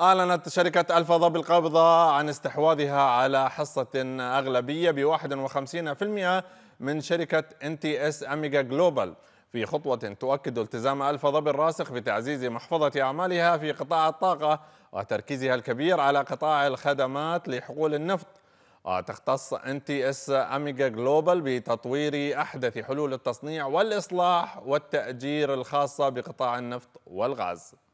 أعلنت شركة ظبي القابضة عن استحواذها على حصة أغلبية ب 51% من شركة ان تي اس أميجا جلوبال في خطوة تؤكد التزام ظبي الراسخ بتعزيز محفظة أعمالها في قطاع الطاقة وتركيزها الكبير على قطاع الخدمات لحقول النفط وتختص ان تي اس اميجا جلوبال بتطوير احدث حلول التصنيع والاصلاح والتاجير الخاصه بقطاع النفط والغاز